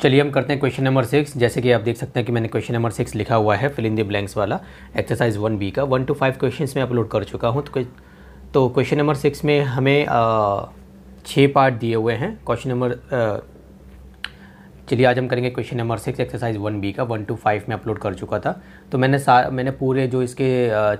चलिए हम करते हैं क्वेश्चन नंबर सिक्स जैसे कि आप देख सकते हैं कि मैंने क्वेश्चन नंबर सिक्स लिखा हुआ है फिल ब्लैंक्स वाला एक्सरसाइज वन बी का वन टू फाइव क्वेश्चन में अपलोड कर चुका हूँ तो तो क्वेश्चन नंबर सिक्स में हमें छः पार्ट दिए हुए हैं क्वेश्चन नंबर चलिए आज हम करेंगे question number six exercise one B का वन टू फाइव में अपलोड कर चुका था तो मैंने सा मैंने पूरे जो इसके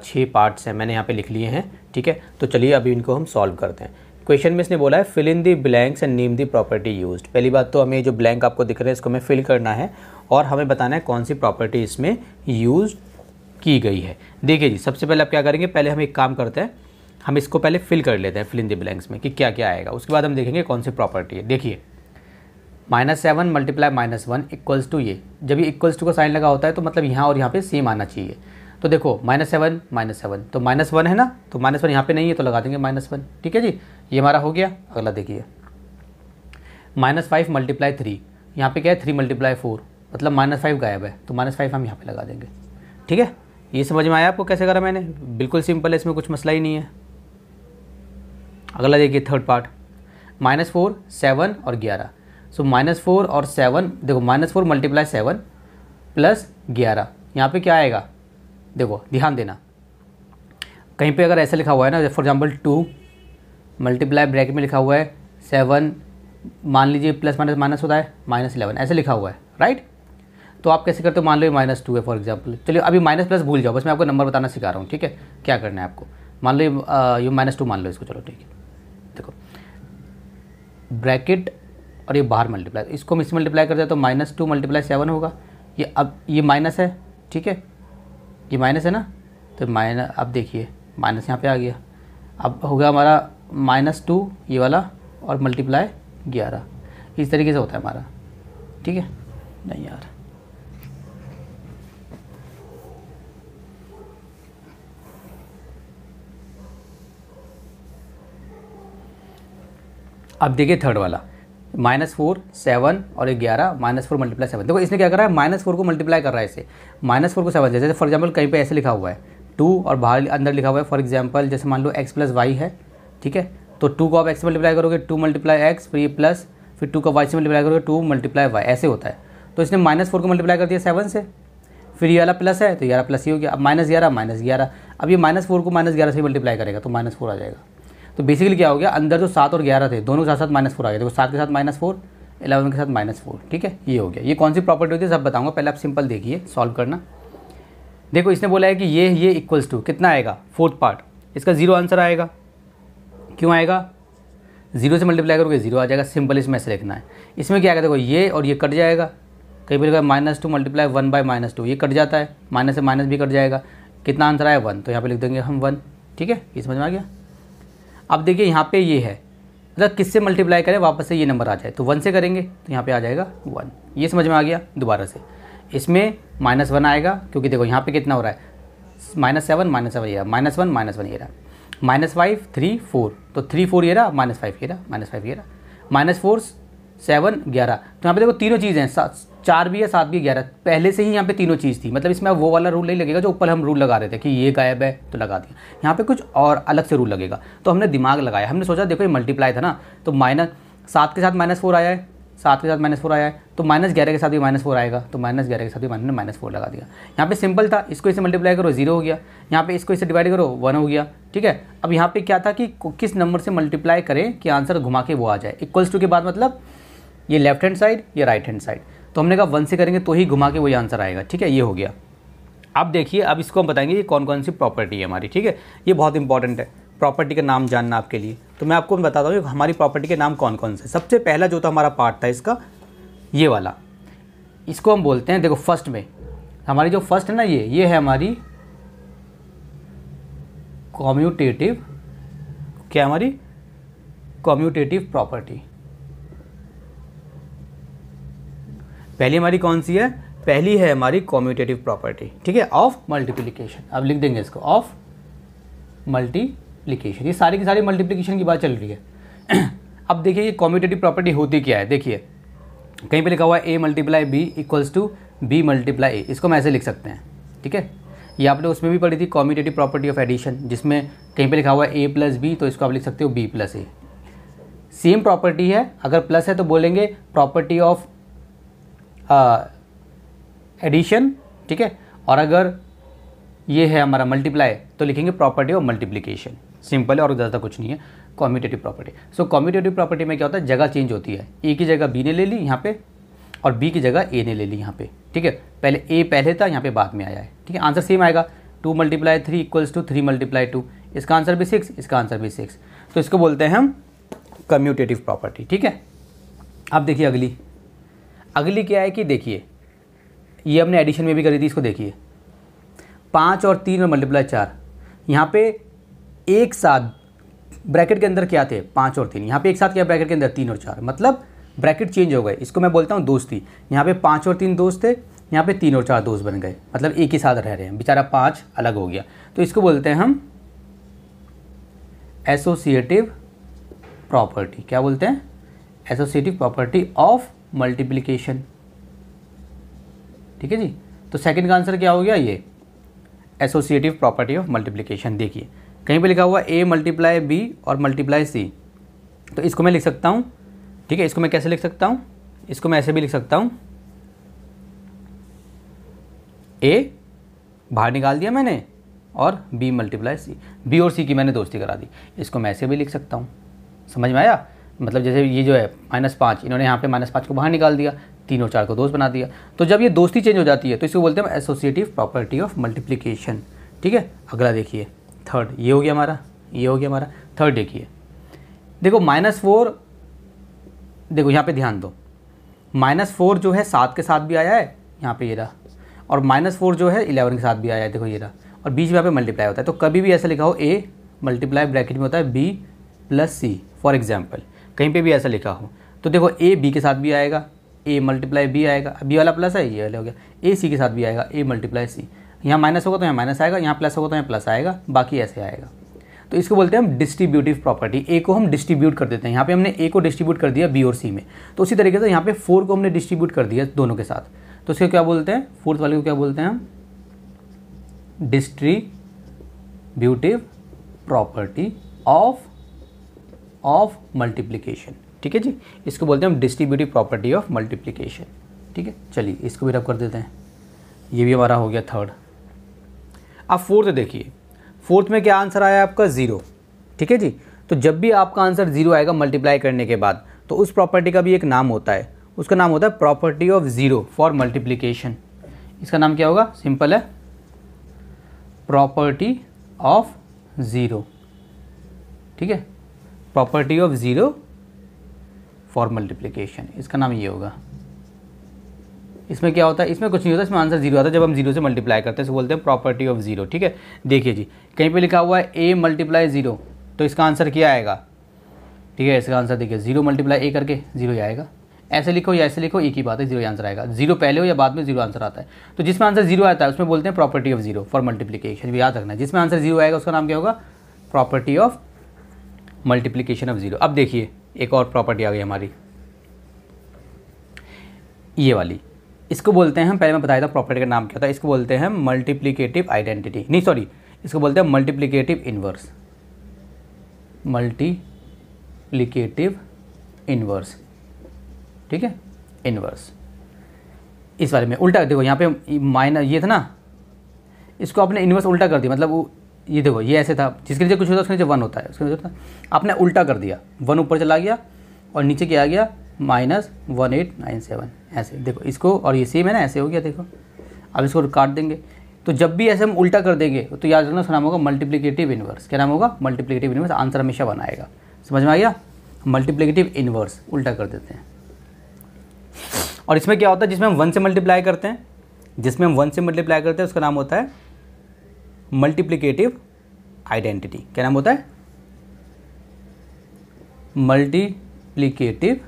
छः पार्ट्स हैं मैंने यहाँ पे लिख लिए हैं ठीक है तो चलिए अभी इनको हम सॉल्व करते हैं क्वेश्चन में इसने बोला है fill in the blanks and name the property use पहली बात तो हमें जो ब्लैंक आपको दिख रहा है इसको हमें फिल करना है और हमें बताना है कौन सी प्रॉपर्टी इसमें यूज की गई है देखिए जी सबसे पहले आप क्या करेंगे पहले हम एक काम करते हैं हम इसको पहले फिल कर लेते हैं फिल इन दी ब्लैंक्स में कि क्या क्या आएगा उसके बाद हम देखेंगे कौन सी प्रॉपर्टी है देखिए minus seven multiply minus one equals to ये जब ये इक्वल्स टू का साइन लगा होता है तो मतलब यहाँ और यहाँ पे सेम आना चाहिए तो देखो माइनस सेवन माइनस सेवन तो माइनस वन है ना तो माइनस वन यहाँ पे नहीं है तो लगा देंगे माइनस वन ठीक है जी ये हमारा हो गया अगला देखिए माइनस फाइव मल्टीप्लाई थ्री यहाँ पे क्या है थ्री मल्टीप्लाई फोर मतलब माइनस फाइव गायब है तो माइनस फाइव हम यहाँ पे लगा देंगे ठीक है ये समझ में आया आपको कैसे करा मैंने बिल्कुल सिंपल है इसमें कुछ मसला ही नहीं है अगला देखिए third part minus four seven और ग्यारह सो माइनस फोर और सेवन देखो minus four multiply seven plus ग्यारह यहाँ पर क्या आएगा देखो ध्यान देना कहीं पे अगर ऐसा लिखा हुआ है ना for example two multiply bracket में लिखा हुआ है सेवन मान लीजिए प्लस माइनस माइनस होता है माइनस इलेवन ऐसे लिखा हुआ है राइट तो आप कैसे करते हो मान लो माइनस टू है फॉर एग्जाम्पल चलिए अभी माइनस प्लस भूल जाओ बस मैं आपको नंबर बताना सिखा रहा हूँ ठीक है क्या करना है आपको मान लो ये, माइनस uh, टू मान लो इसको चलो ठीक है देखो ब्रैकेट और ये बाहर मल्टीप्लाई इसको मिस मल्टीप्लाई करते हैं तो माइनस टू मल्टीप्लाई सेवन होगा ये अब ये माइनस है ठीक है ये माइनस है ना तो माइनस अब देखिए माइनस यहाँ पे आ गया अब हो गया हमारा माइनस टू ये वाला और मल्टीप्लाई ग्यारह इस तरीके से होता है हमारा ठीक है नहीं यार अब देखिए थर्ड वाला माइनस फोर सेवन और ग्यारह माइनस फोर मल्टीप्लाई सेवन देखो इसने क्या कर रहा है माइनस फोर को मल्टीप्लाई कर रहा है इसे माइनस फोर को सेवन जैसे फॉर एग्जाम्पल कहीं पे ऐसे लिखा हुआ है टू और बाहर अंदर लिखा हुआ है फॉर एग्जाम्पल जैसे मान लो एक्स प्लस वाई है ठीक है तो टू को आप एक्स मल्टीप्लाई करोगे टू मल्टीप्लाई एक्स फिर ये प्लस फिर टू को वाई से मल्टीप्लाई करोगे टू मल्टीप्लाई वाई ऐसे होता है तो इसने माइनस फोर को मल्टीप्लाई कर दिया सेवन से फिर ये वाला प्लस है तो ग्यारह प्लस ही हो गया अब माइनस ग्यारह माइनस ग्यारह अब ये माइनस फोर को माइनस ग्यारह से मल्टीप्लाई करेगा तो माइनस फोर आ जाएगा तो बेसिकली क्या हो गया अंदर जो सात और ग्यारह थे दोनों के साथ साथ माइनस फोर आ गया देखो सात के साथ माइनस फोर इलेवन के साथ माइनस फोर ठीक है ये हो गया ये कौन सी प्रॉपर्टी होती है सब बताऊंगा पहले आप सिंपल देखिए सॉल्व करना देखो इसने बोला है कि ये ये इक्वल्स टू कितना आएगा फोर्थ पार्ट इसका जीरो आंसर आएगा क्यों आएगा जीरो से मल्टीप्लाई करोगे जीरो आ जाएगा सिंपल इसमें ऐसे लिखना है इसमें क्या आएगा देखो ये और ये कट जाएगा कई बार minus two multiply one by minus two ये कट जाता है माइनस से माइनस भी कट जाएगा कितना आंसर आया वन तो यहाँ पे लिख देंगे हम वन ठीक है ये समझ में आ गया अब देखिए यहाँ पे ये है मतलब किससे मल्टीप्लाई करें वापस से ये नंबर आ जाए तो वन से करेंगे तो यहाँ पे आ जाएगा वन ये समझ में आ गया दोबारा से इसमें माइनस वन आएगा क्योंकि देखो यहाँ पे कितना हो रहा है माइनस सेवन माइनस सेवन ये रहा माइनस वन माइनस वन ये रहा माइनस फाइव थ्री फोर तो थ्री फोर ये रहा माइनस फाइव ये रहा माइनस फाइव ये रहा माइनस फोर सेवन ग्यारह तो यहाँ पे देखो तीनों चीज़ें हैं सात चार भी है सात भी ग्यारह पहले से ही यहाँ पे तीनों चीज़ थी मतलब इसमें वो वाला रूल नहीं लगेगा जो ऊपर हम रूल लगा रहे थे कि ये गायब है तो लगा दिया यहाँ पे कुछ और अलग से रूल लगेगा तो हमने दिमाग लगाया हमने सोचा देखो ये मल्टीप्लाई था ना तो माइनस सात के साथ माइनस फोर आया है सात के साथ माइनस फोर आया है तो माइनस ग्यारह के साथ भी माइनस फोर आएगा तो माइनस ग्यारह के साथ भी मैंने माइनस फोर लगा दिया यहाँ पे सिंपल था इसको इसे मल्टीप्लाई करो जीरो हो गया यहाँ पे इसको इसे डिवाइड करो वन हो गया ठीक है अब यहाँ पे क्या था कि किस नंबर से मल्टीप्लाई करें कि आंसर घुमा के वो आ जाए इक्वल्स टू के बाद मतलब ये लेफ्ट हैंड साइड या राइट हैंड साइड तो हमने कहा वन से करेंगे तो ही घुमा के वही आंसर आएगा ठीक है ये हो गया अब देखिए अब इसको हम बताएंगे ये कौन कौन सी प्रॉपर्टी है हमारी ठीक है ये बहुत इंपॉर्टेंट है प्रॉपर्टी का नाम जानना आपके लिए तो मैं आपको बताता हूँ हमारी प्रॉपर्टी के नाम कौन कौन से सबसे पहला जो था तो हमारा पार्ट था इसका ये वाला इसको हम बोलते हैं देखो फर्स्ट में हमारी जो फर्स्ट है ना ये ये है हमारी कॉम्यूटेटिव क्या हमारी कॉम्यूटेटिव प्रॉपर्टी पहली हमारी कौन सी है पहली है हमारी कॉम्यूटेटिव प्रॉपर्टी ठीक है ऑफ मल्टीप्लीकेशन अब लिख देंगे इसको ऑफ मल्टी मल्टीप्लीकेशन ये सारी की सारी मल्टीप्लीकेशन की बात चल रही है अब देखिए ये कॉम्यूटेटिव प्रॉपर्टी होती क्या है देखिए कहीं पे लिखा हुआ है A multiply B equals to B multiply A इसको हम ऐसे लिख सकते हैं ठीक है ये आपने उसमें भी पढ़ी थी कॉम्यूटेटिव प्रॉपर्टी ऑफ एडिशन जिसमें कहीं पे लिखा हुआ है ए प्लस बी तो इसको आप लिख सकते हो B plus A same property है अगर प्लस है तो बोलेंगे प्रॉपर्टी ऑफ एडिशन ठीक है और अगर ये है हमारा मल्टीप्लाई तो लिखेंगे प्रॉपर्टी ऑफ मल्टीप्लीकेशन सिंपल है और ज़्यादा कुछ नहीं है commutative property so commutative property में क्या होता है जगह चेंज होती है ए की जगह बी ने ले ली यहाँ पे और बी की जगह ए ने ले ली यहाँ पे ठीक है पहले ए पहले था यहाँ पे बाद में आया है ठीक है आंसर सेम आएगा two multiply three equals to three multiply two इसका आंसर भी सिक्स इसका आंसर भी सिक्स तो इसको बोलते हैं हम कम्यूटेटिव प्रॉपर्टी ठीक है अब देखिए अगली अगली क्या है कि देखिए ये हमने एडिशन में भी करी थी इसको देखिए पाँच और तीन और मल्टीप्लाई चार यहाँ पे एक साथ ब्रैकेट के अंदर क्या थे पाँच और तीन यहाँ पे एक साथ क्या ब्रैकेट के अंदर तीन और चार मतलब ब्रैकेट चेंज हो गए इसको मैं बोलता हूँ दोस्ती यहाँ पे पाँच और तीन दोस्त थे यहाँ पे तीन और चार दोस्त बन गए मतलब एक ही साथ रह रहे हैं बेचारा पाँच अलग हो गया तो इसको बोलते हैं हम एसोसिएटिव प्रॉपर्टी क्या बोलते हैं एसोसिएटिव प्रॉपर्टी ऑफ मल्टीप्लीकेशन ठीक है जी तो सेकेंड का आंसर क्या हो गया ये एसोसिएटिव प्रॉपर्टी ऑफ मल्टीप्लीकेशन देखिए कहीं पे लिखा हुआ ए मल्टीप्लाई बी और मल्टीप्लाई सी तो इसको मैं लिख सकता हूँ ठीक है इसको मैं कैसे लिख सकता हूँ इसको मैं ऐसे भी लिख सकता हूँ ए बाहर निकाल दिया मैंने और बी मल्टीप्लाई सी बी और सी की मैंने दोस्ती करा दी इसको मैं ऐसे भी लिख सकता हूँ समझ में आया मतलब जैसे ये जो है माइनस पाँच इन्होंने यहाँ पे माइनस पाँच को बाहर निकाल दिया तीन और चार को दोस्त बना दिया तो जब ये दोस्ती चेंज हो जाती है तो इसको बोलते हैं एसोसिएटिव प्रॉपर्टी ऑफ मल्टीप्लीकेशन ठीक है अगला देखिए थर्ड ये हो गया हमारा ये हो गया हमारा थर्ड देखिए देखो माइनस फोर देखो यहाँ पे ध्यान दो माइनस फोर जो है सात के साथ भी आया है यहाँ पे ये रहा और माइनस फोर जो है इलेवन के साथ भी आया है देखो ये रहा और बीच में यहाँ पे मल्टीप्लाई होता है तो कभी भी ऐसा लिखा हो ए मल्टीप्लाई ब्रैकेट में होता है B plus C for example कहीं पर भी ऐसा लिखा हो तो देखो ए बी के साथ भी आएगा ए मल्टीप्लाई बी आएगा बी वाला प्लस है ये वाला हो गया ए सी के साथ भी आएगा ए मल्टीप्लाई सी यहाँ माइनस होगा तो यहाँ माइनस आएगा यहाँ प्लस होगा तो यहाँ प्लस आएगा बाकी ऐसे आएगा तो इसको बोलते हैं हम डिस्ट्रीब्यूटिव प्रॉपर्टी ए को हम डिस्ट्रीब्यूट कर देते हैं यहाँ पे हमने ए को डिस्ट्रीब्यूट कर दिया बी और सी में तो उसी तरीके से यहाँ पे फोर को हमने डिस्ट्रीब्यूट कर दिया दोनों के साथ तो इसको क्या बोलते हैं फोर्थ वाले को क्या बोलते हैं हम distributive property of of multiplication ठीक है जी इसको बोलते हैं हम डिस्ट्रीब्यूटिव प्रॉपर्टी ऑफ मल्टीप्लीकेशन ठीक है चलिए इसको भी रब कर देते हैं ये भी हमारा हो गया थर्ड अब फोर्थ देखिए फोर्थ में क्या आंसर आया आपका ज़ीरो ठीक है जी तो जब भी आपका आंसर ज़ीरो आएगा मल्टीप्लाई करने के बाद तो उस प्रॉपर्टी का भी एक नाम होता है उसका नाम होता है property of zero for multiplication इसका नाम क्या होगा सिंपल है प्रॉपर्टी ऑफ ज़ीरो ठीक है property of zero for multiplication इसका नाम ये होगा इसमें क्या होता है इसमें कुछ नहीं होता इसमें आंसर जीरो आता है जब हम जीरो से मल्टीप्लाई करते हैं तो बोलते हैं प्रॉपर्टी ऑफ जीरो ठीक है देखिए जी कहीं पे लिखा हुआ है ए मल्टीप्लाई जीरो तो इसका आंसर क्या आएगा ठीक है इसका आंसर देखिए जीरो मल्टीप्लाई ए करके जीरो ही आएगा ऐसे लिखो या ऐसे लिखो एक ही बात है जीरो आंसर आएगा जीरो पहले हो या बाद में जीरो आंसर आता है तो जिसमें आंसर जीरो आता है उसमें बोलते हैं property of zero for multiplication भी याद रखना है जिसमें आंसर जीरो आएगा उसका नाम क्या होगा property of multiplication of zero अब देखिए एक और प्रॉपर्टी आ गई हमारी ये वाली इसको बोलते हैं पहले मैं बताया था प्रॉपर्टी का नाम क्या था इसको बोलते हैं मल्टीप्लीकेटिव आइडेंटिटी नहीं सॉरी इसको बोलते हैं मल्टीप्लीकेटिव इन्वर्स मल्टीप्लीकेटिव इन्वर्स ठीक है इन्वर्स इस बारे में उल्टा देखो यहाँ पे माइनस ये था ना इसको आपने इन्वर्स उल्टा कर दिया मतलब ये देखो ये ऐसे था जिसके नीचे कुछ होता है उसके नीचे वन होता है उसके नीचे होता आपने उल्टा कर दिया वन ऊपर चला गया और नीचे क्या आ गया minus one eight nine seven ऐसे देखो इसको और ये सेम है ना ऐसे हो गया देखो अब इसको काट देंगे तो जब भी ऐसे हम उल्टा कर देंगे तो याद रखना उसका नाम होगा मल्टीप्लीकेटिव इन्वर्स क्या नाम होगा मल्टीप्लीकेटिव इन्वर्स आंसर हमेशा वन आएगा समझ में आ गया मल्टीप्लीकेटिव इन्वर्स उल्टा कर देते हैं और इसमें क्या होता है जिसमें हम वन से मल्टीप्लाई करते हैं जिसमें हम वन से मल्टीप्लाई करते हैं उसका नाम होता है मल्टीप्लीकेटिव आइडेंटिटी क्या नाम होता है मल्टीप्लीकेटिव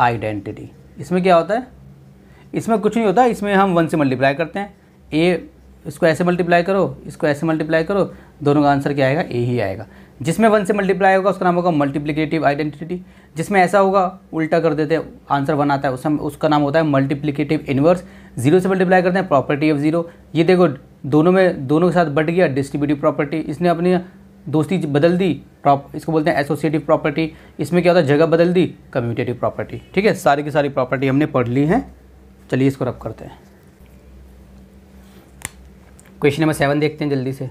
आइडेंटिटी इसमें क्या होता है इसमें कुछ नहीं होता इसमें हम वन से मल्टीप्लाई करते हैं ए इसको ऐसे मल्टीप्लाई करो इसको ऐसे मल्टीप्लाई करो दोनों का आंसर क्या आएगा ए ही आएगा जिसमें वन से मल्टीप्लाई होगा उसका नाम होगा मल्टीप्लिकेटिव आइडेंटिटी जिसमें ऐसा होगा उल्टा कर देते हैं आंसर वन आता है उसमें उसका नाम होता है मल्टीप्लीकेटिव इनवर्स जीरो से मल्टीप्लाई करते हैं प्रॉपर्टी ऑफ जीरो ये देखो दोनों में दोनों के साथ बट गया डिस्ट्रीब्यूटिव प्रॉपर्टी इसने अपनी दोस्ती बदल दी प्रॉप इसको बोलते हैं एसोसिएटिव प्रॉपर्टी इसमें क्या होता है जगह बदल दी कम्यूटेटिव प्रॉपर्टी ठीक है सारी की सारी प्रॉपर्टी हमने पढ़ ली है चलिए इसको रब करते हैं क्वेश्चन नंबर सेवन देखते हैं जल्दी से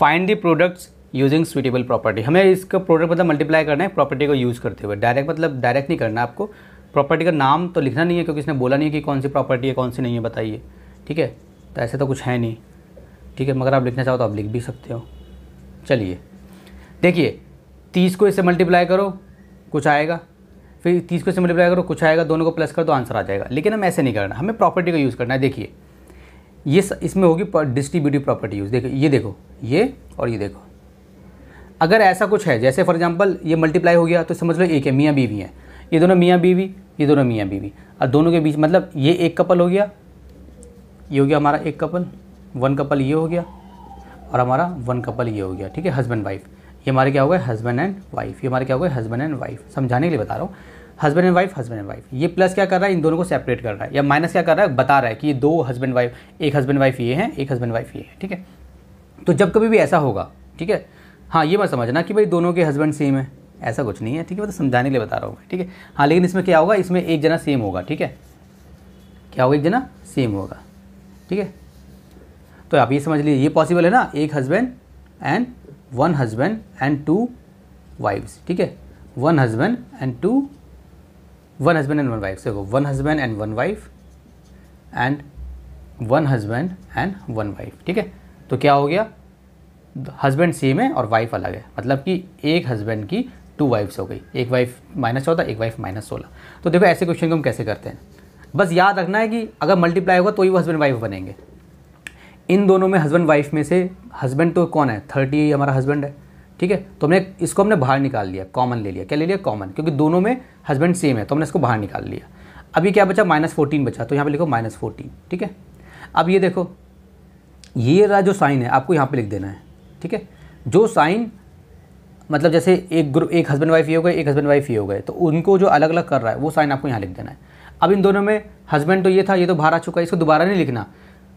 find the products using suitable property हमें इसका प्रोडक्ट मतलब मल्टीप्लाई करना है प्रॉपर्टी को यूज़ करते हुए डायरेक्ट मतलब डायरेक्ट नहीं करना आपको प्रॉपर्टी का नाम तो लिखना नहीं है क्योंकि इसने बोला नहीं है कि कौन सी प्रॉपर्टी है कौन सी नहीं है बताइए ठीक है तो ऐसे तो कुछ है नहीं ठीक है मगर आप लिखना चाहो तो आप लिख भी सकते हो चलिए देखिए तीस को इसे मल्टीप्लाई करो कुछ आएगा फिर तीस को इसे मल्टीप्लाई करो कुछ आएगा दोनों को प्लस कर दो आंसर आ जाएगा लेकिन हम ऐसे नहीं करना हमें प्रॉपर्टी का यूज़ करना है देखिए ये इसमें होगी डिस्ट्रीब्यूटिव प्रॉपर्टी यूज़ देखो ये देखो ये और ये देखो अगर ऐसा कुछ है जैसे फॉर एग्जाम्पल ये मल्टीप्लाई हो गया तो समझ लो एक है मियाँ बीवी है ये दोनों मियाँ बीवी ये दोनों मियाँ बीवी और दोनों के बीच मतलब ये एक कपल हो गया ये हो गया हमारा एक कपल वन कपल ये हो गया और हमारा वन कपल ये हो गया ठीक है हस्बैंड वाइफ ये हमारे क्या हो गए हस्बैंड एंड वाइफ ये हमारे क्या हो गए हस्बैंड एंड वाइफ समझाने के लिए बता रहा हूँ husband and wife husband and wife ये प्लस क्या कर रहा है इन दोनों को सेपरेट कर रहा है या माइनस क्या कर रहा है बता रहा है कि ये दो हस्बैंड वाइफ एक हस्बैंड वाइफ ये है एक हस्बैंड वाइफ ये है ठीक है तो जब कभी भी ऐसा होगा ठीक है हाँ ये मत समझना कि भाई दोनों के हस्बैंड सेम है ऐसा कुछ नहीं है ठीक है मतलब समझाने के लिए बता रहा हूँ ठीक है हाँ लेकिन इसमें क्या होगा इसमें एक जना सेम होगा ठीक है क्या होगा एक जना सेम होगा ठीक है तो आप ये समझ लीजिए ये पॉसिबल है ना एक husband and one husband and two wives ठीक है one husband and two one husband and one wife देखो one husband and one wife and one husband and one wife ठीक है तो क्या हो गया हस्बैंड सेम है और वाइफ अलग है मतलब कि एक हजबैंड की टू वाइफ्स हो गई एक वाइफ माइनस चौदह एक वाइफ माइनस सोलह तो देखो ऐसे क्वेश्चन को हम कैसे करते हैं बस याद रखना है कि अगर मल्टीप्लाई होगा तो ही वो हस्बैंड वाइफ बनेंगे इन दोनों में हस्बैंड वाइफ में से हस्बैंड तो कौन है थर्टी हमारा हस्बैंड है ठीक है तो हमने इसको हमने बाहर निकाल लिया कॉमन ले लिया क्या ले लिया कॉमन क्योंकि दोनों में हस्बैंड सेम है तो हमने इसको बाहर निकाल लिया अभी क्या बचा माइनस फोर्टीन बचा तो यहाँ पे लिखो माइनस फोर्टीन ठीक है अब ये देखो ये रहा जो साइन है आपको यहाँ पे लिख देना है ठीक है जो साइन मतलब जैसे एक ग्रुप एक हस्बैंड वाइफ ये हो गए एक हस्बैंड वाइफ ये हो गए तो उनको जो अलग अलग कर रहा है वो साइन आपको यहाँ लिख देना है अब इन दोनों में हस्बैंड तो ये था ये तो बाहर आ चुका है इसको दोबारा नहीं लिखना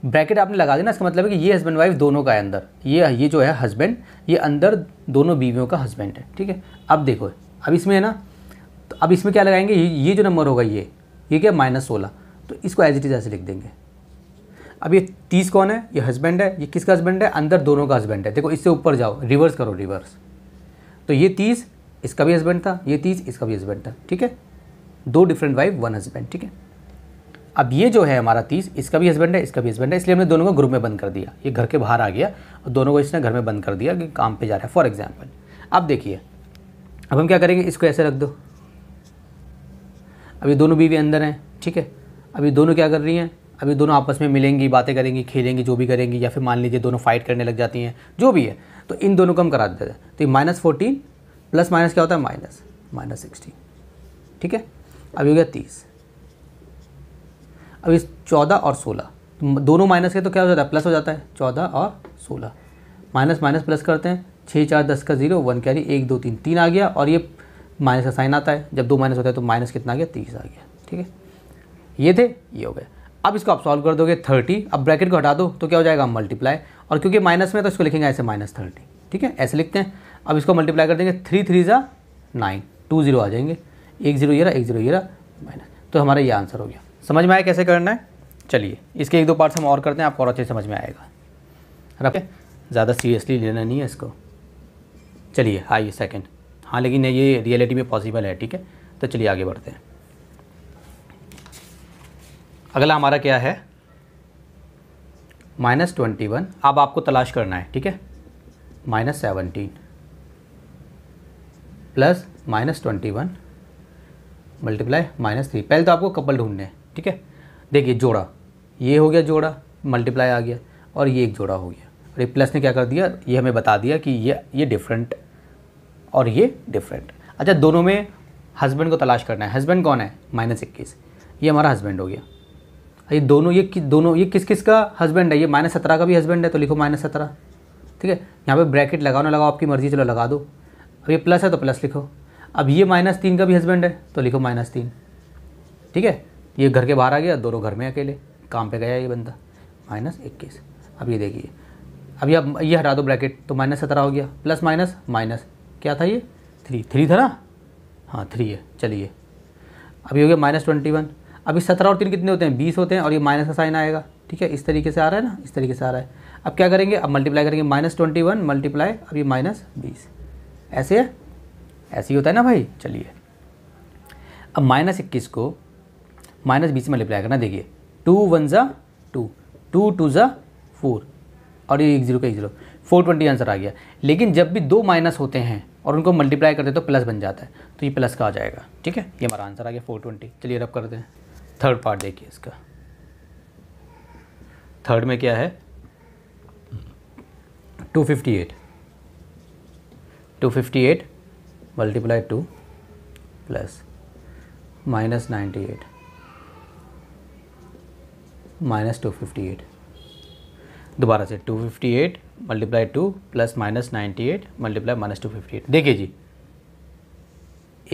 ब्रैकेट आपने लगा देना इसका मतलब है कि ये हस्बैंड वाइफ दोनों का है अंदर ये ये जो है हस्बैंड ये अंदर दोनों बीवियों का हस्बैंड है ठीक है अब देखो अब इसमें है ना तो अब इसमें क्या लगाएंगे ये, ये जो नंबर होगा ये ये क्या माइनस सोलह तो इसको एज इट इज़ ऐसे लिख देंगे अब ये तीस कौन है ये हस्बैंड है ये किसका हस्बैंड है अंदर दोनों का हस्बैंड है देखो इससे ऊपर जाओ रिवर्स करो रिवर्स तो ये तीस इसका भी हस्बैंड था ये तीस इसका भी हस्बैंड था ठीक है दो डिफरेंट वाइफ वन हस्बैंड ठीक है अब ये जो है हमारा तीस इसका भी हस्बैंड है इसका भी हस्बैंड है इसलिए हमने दोनों को ग्रुप में बंद कर दिया ये घर के बाहर आ गया और दोनों को इसने घर में बंद कर दिया कि काम पे जा रहा है फॉर एग्जाम्पल अब देखिए अब हम क्या करेंगे इसको ऐसे रख दो अभी दोनों बीवी अंदर हैं ठीक है अभी दोनों क्या कर रही हैं अभी दोनों आपस में मिलेंगी बातें करेंगी खेलेंगी जो भी करेंगी या फिर मान लीजिए दोनों फाइट करने लग जाती हैं जो भी है तो इन दोनों को हम करा देते हैं तो ये माइनस फोर्टीन प्लस माइनस क्या होता है माइनस माइनस सिक्सटीन ठीक है अभी हो गया तीस अब इस चौदह और सोलह तो दोनों माइनस के तो क्या हो जाता है प्लस हो जाता है चौदह और सोलह माइनस माइनस प्लस करते हैं छः चार दस का जीरो वन कैरी एक दो तीन तीन आ गया और ये माइनस का साइन आता है जब दो माइनस होता है तो माइनस कितना आ गया तीस आ गया ठीक है ये थे ये हो गए अब इसको आप सॉल्व कर दोगे थर्टी अब ब्रैकेट को हटा दो तो क्या हो जाएगा मल्टीप्लाई और क्योंकि माइनस में तो इसको लिखेंगे ऐसे माइनस थर्टी ठीक है ऐसे लिखते हैं अब इसको मल्टीप्लाई कर देंगे थ्री थ्री ज़ा नाइन टू जीरो आ जाएंगे एक जीरो ये रहा एक जीरो ये रहा माइनस तो हमारा ये आंसर हो गया समझ में आए कैसे करना है चलिए इसके एक दो पार्ट्स हम और करते हैं आपको और अच्छे समझ में आएगा रखें ज़्यादा सीरियसली लेना नहीं है इसको चलिए आइए सेकेंड हाँ लेकिन ये रियलिटी में पॉसिबल है ठीक है तो चलिए आगे बढ़ते हैं अगला हमारा क्या है माइनस ट्वेंटी वन अब आपको तलाश करना है ठीक है minus seventeen plus minus twenty one multiply minus three पहले तो आपको कपल ढूंढने हैं ठीक है देखिए जोड़ा ये हो गया जोड़ा मल्टीप्लाई आ गया और ये एक जोड़ा हो गया और ये प्लस ने क्या कर दिया ये हमें बता दिया कि ये ये डिफरेंट और ये डिफरेंट अच्छा दोनों में हस्बैंड को तलाश करना है हस्बैंड कौन है माइनस इक्कीस ये हमारा हस्बैंड हो गया ये दोनों ये कि, दोनों ये किस किस का हस्बैंड है ये माइनस सत्रह का भी हस्बैंड है तो लिखो माइनस सत्रह ठीक है यहाँ पे ब्रैकेट लगाओ ना लगाओ आपकी मर्जी चलो लगा दो अब ये प्लस है तो प्लस लिखो अब ये माइनस तीन का भी हस्बैंड है तो लिखो माइनस तीन ठीक है ये घर के बाहर आ गया दोनों घर में अकेले काम पे गया ये बंदा माइनस इक्कीस अब ये देखिए अब ये अब ये हटा दो ब्रैकेट तो माइनस सत्रह हो गया प्लस माइनस माइनस क्या था ये थ्री थ्री था ना हाँ थ्री है चलिए अब ये हो गया माइनस ट्वेंटी वन अभी सत्रह और तीन कितने होते हैं बीस होते हैं और ये माइनस का साइन आएगा ठीक है इस तरीके से आ रहा है ना इस तरीके से आ रहा है अब क्या करेंगे अब मल्टीप्लाई करेंगे माइनस ट्वेंटी वन मल्टीप्लाई अब ये माइनस बीस ऐसे है ऐसे ही होता है ना भाई चलिए अब माइनस इक्कीस को माइनस बीस मल्टीप्लाई करना देखिए टू वन ज़ा टू टू टू ज़ा फोर और ये एक जीरो का एक जीरो फोर ट्वेंटी आंसर आ गया लेकिन जब भी दो माइनस होते हैं और उनको मल्टीप्लाई करते हैं तो प्लस बन जाता है तो ये प्लस का आ जाएगा ठीक है ये हमारा आंसर आ गया फोर ट्वेंटी चलिए रब करते हैं थर्ड पार्ट देखिए इसका थर्ड में क्या है two fifty eight two fifty eight multiply two plus minus ninety eight minus two fifty eight दोबारा से two fifty eight multiply two plus minus ninety eight multiply minus two fifty eight देखिए जी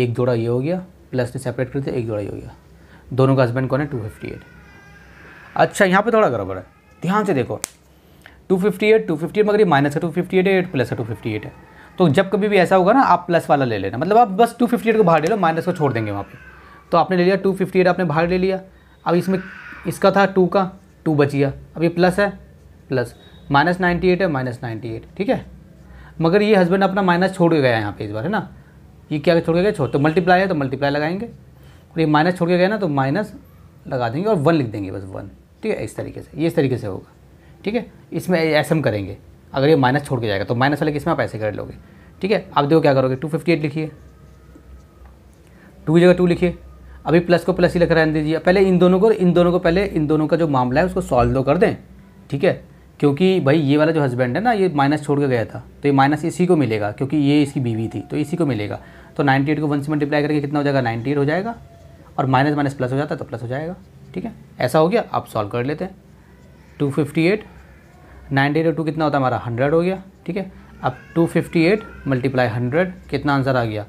एक जोड़ा ये हो गया प्लस ने सेपरेट कर दिया एक जोड़ा ये हो गया दोनों का हस्बैंड कौन है टू फिफ्टी एट अच्छा यहाँ पे थोड़ा गड़बड़ है ध्यान से देखो two fifty eight two fifty eight मगर ये माइनस का टू फिफ्टी एट है एट प्लस का टू फिफ्टी एट है तो जब कभी भी ऐसा होगा ना आप प्लस वाला ले लेना मतलब आप बस टू फिफ्टी एट को बाहर ले लो माइनस को छोड़ देंगे वहाँ पे तो आपने ले लिया टू फिफ्टी एट आपने बाहर ले लिया अब इसमें इसका था टू का टू बच गया अब ये प्लस है प्लस माइनस नाइन्टी एट है माइनस नाइन्टी एट ठीक है मगर ये हस्बैंड अपना माइनस छोड़ के गया यहाँ पे इस बार है ना ये क्या छोड़ के गया छोड़ तो मल्टीप्लाई है तो मल्टीप्लाई लगाएंगे और ये माइनस छोड़ के गया ना तो माइनस लगा देंगे और वन लिख देंगे बस वन ठीक है इस तरीके से ये इस तरीके से होगा ठीक है इसमें ऐसे हम करेंगे अगर ये माइनस छोड़ के जाएगा तो माइनस वाले किसमें आप ऐसे कर लोगे ठीक है आप देखो क्या करोगे टू फिफ्टी एट लिखिए टू की जगह टू लिखिए अभी प्लस को प्लस ही लिख रहने दीजिए पहले इन दोनों को इन दोनों को पहले इन दोनों का जो मामला है उसको सॉल्व दो तो कर दें ठीक है क्योंकि भाई ये वाला जो हस्बैंड है ना ये माइनस छोड़ के गया था तो ये माइनस इसी को मिलेगा क्योंकि ये इसकी बीवी थी तो इसी को मिलेगा तो 98 को वन से मल्टीप्लाई करके कितना हो जाएगा 98 हो जाएगा और माइनस माइनस प्लस हो जाता है तो प्लस हो जाएगा ठीक है ऐसा हो गया आप सॉल्व कर लेते हैं two fifty eight ninety eight two कितना होता है हमारा हंड्रेड हो गया ठीक है अब two fifty eight multiply hundred कितना आंसर आ गया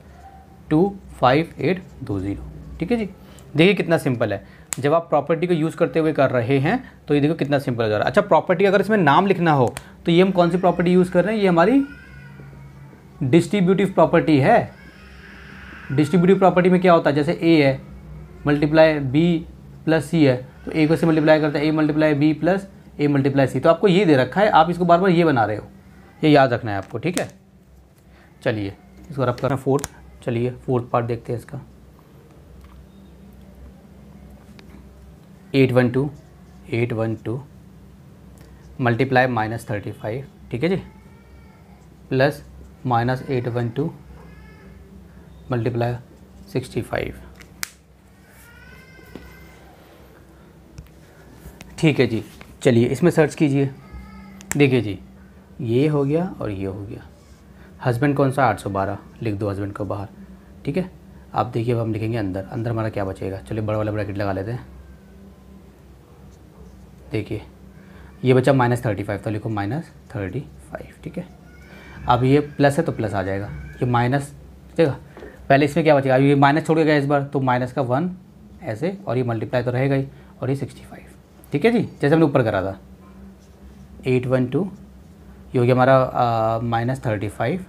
टू फाइव एट दो ज़ीरो ठीक है जी देखिए कितना सिंपल है जब आप प्रॉपर्टी को यूज़ करते हुए कर रहे हैं तो ये देखो कितना सिंपल जा रहा है अच्छा प्रॉपर्टी अगर इसमें नाम लिखना हो तो ये हम कौन सी प्रॉपर्टी यूज़ कर रहे हैं ये हमारी डिस्ट्रीब्यूटिव प्रॉपर्टी है डिस्ट्रीब्यूटिव प्रॉपर्टी में क्या होता है जैसे ए है मल्टीप्लाई बी प्लस सी है तो ए को से मल्टीप्लाई करते हैं A multiply B plus A multiply C तो आपको ये दे रखा है आप इसको बार बार ये बना रहे हो ये याद रखना है आपको ठीक है चलिए इसको रब करना फोर्थ चलिए फोर्थ पार्ट देखते हैं इसका eight one two eight one two multiply minus thirty five ठीक है जी plus minus eight one two multiply sixty five ठीक है जी चलिए इसमें सर्च कीजिए देखिए जी ये हो गया और ये हो गया हस्बैंड कौन सा आठ सौ बारह लिख दो हस्बैंड को बाहर ठीक है आप देखिए अब हम लिखेंगे अंदर अंदर हमारा क्या बचेगा चलिए बड़ा वाला ब्रैकेट लगा लेते हैं देखिए ये बचा माइनस थर्टी फाइव तो लिखो माइनस थर्टी फाइव ठीक है अब ये प्लस है तो प्लस आ जाएगा ये माइनस देखा पहले इसमें क्या बचेगा ये माइनस छोड़ के गया इस बार तो माइनस का वन ऐसे और ये मल्टीप्लाई तो रहेगा ही और ये सिक्सटी फाइव ठीक है जी जैसे हमने ऊपर करा था एट वन टू ये हो गया हमारा माइनस थर्टी फाइव